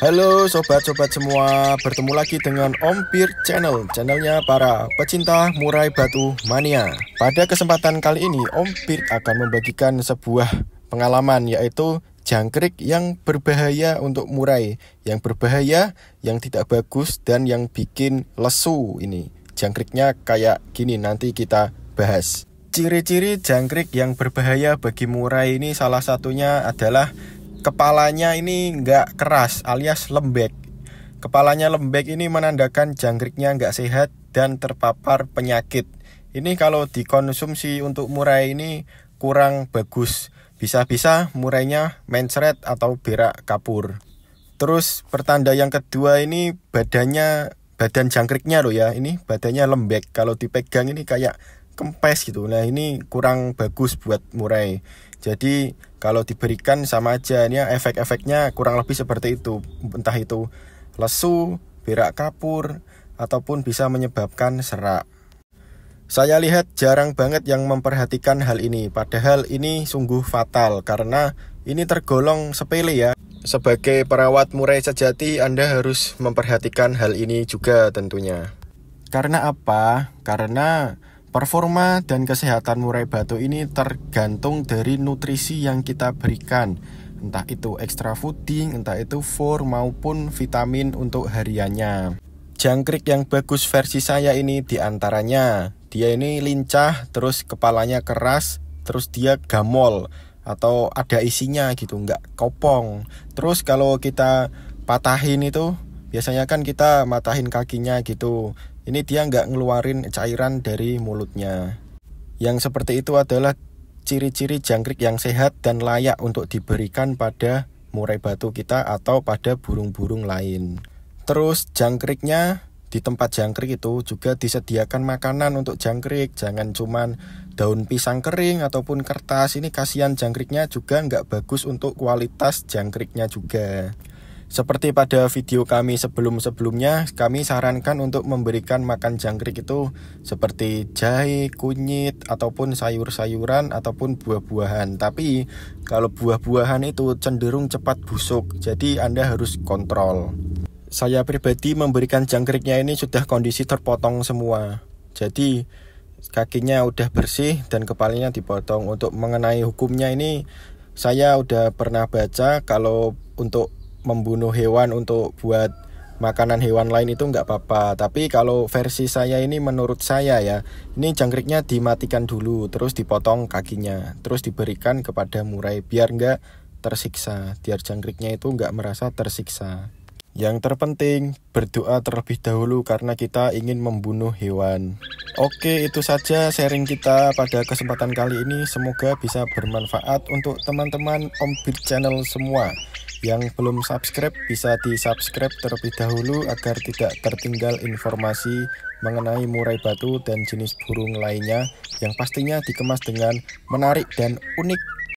Halo sobat-sobat semua, bertemu lagi dengan Om Pir Channel, channelnya para pecinta murai batu mania. Pada kesempatan kali ini, Om Pir akan membagikan sebuah pengalaman yaitu jangkrik yang berbahaya untuk murai, yang berbahaya, yang tidak bagus dan yang bikin lesu ini. Jangkriknya kayak gini nanti kita bahas. Ciri-ciri jangkrik yang berbahaya bagi murai ini salah satunya adalah kepalanya ini nggak keras alias lembek. Kepalanya lembek ini menandakan jangkriknya nggak sehat dan terpapar penyakit. Ini kalau dikonsumsi untuk murai ini kurang bagus. Bisa-bisa murainya mencret atau berak kapur. Terus pertanda yang kedua ini badannya badan jangkriknya loh ya. Ini badannya lembek. Kalau dipegang ini kayak kempes gitu nah ini kurang bagus buat murai jadi kalau diberikan sama aja ini efek-efeknya kurang lebih seperti itu entah itu lesu berak kapur ataupun bisa menyebabkan serak saya lihat jarang banget yang memperhatikan hal ini, padahal ini sungguh fatal karena ini tergolong sepele ya. Sebagai perawat murai sejati, Anda harus memperhatikan hal ini juga tentunya. Karena apa? Karena Performa dan kesehatan murai batu ini tergantung dari nutrisi yang kita berikan Entah itu extra fooding, entah itu for maupun vitamin untuk hariannya Jangkrik yang bagus versi saya ini diantaranya Dia ini lincah, terus kepalanya keras, terus dia gamol Atau ada isinya gitu, nggak kopong Terus kalau kita patahin itu biasanya kan kita matahin kakinya gitu ini dia nggak ngeluarin cairan dari mulutnya. Yang seperti itu adalah ciri-ciri jangkrik yang sehat dan layak untuk diberikan pada murai batu kita atau pada burung-burung lain. Terus jangkriknya di tempat jangkrik itu juga disediakan makanan untuk jangkrik jangan cuman daun pisang kering ataupun kertas ini kasihan jangkriknya juga nggak bagus untuk kualitas jangkriknya juga seperti pada video kami sebelum-sebelumnya, kami sarankan untuk memberikan makan jangkrik itu seperti jahe, kunyit, ataupun sayur-sayuran, ataupun buah-buahan. Tapi kalau buah-buahan itu cenderung cepat busuk, jadi Anda harus kontrol. Saya pribadi memberikan jangkriknya ini sudah kondisi terpotong semua. Jadi kakinya udah bersih dan kepalanya dipotong. Untuk mengenai hukumnya ini saya udah pernah baca kalau untuk membunuh hewan untuk buat makanan hewan lain itu nggak apa-apa tapi kalau versi saya ini menurut saya ya ini jangkriknya dimatikan dulu terus dipotong kakinya terus diberikan kepada murai biar nggak tersiksa biar jangkriknya itu nggak merasa tersiksa yang terpenting, berdoa terlebih dahulu karena kita ingin membunuh hewan. Oke, itu saja sharing kita pada kesempatan kali ini. Semoga bisa bermanfaat untuk teman-teman Om Bir Channel semua. Yang belum subscribe bisa di-subscribe terlebih dahulu agar tidak tertinggal informasi mengenai murai batu dan jenis burung lainnya yang pastinya dikemas dengan menarik dan unik.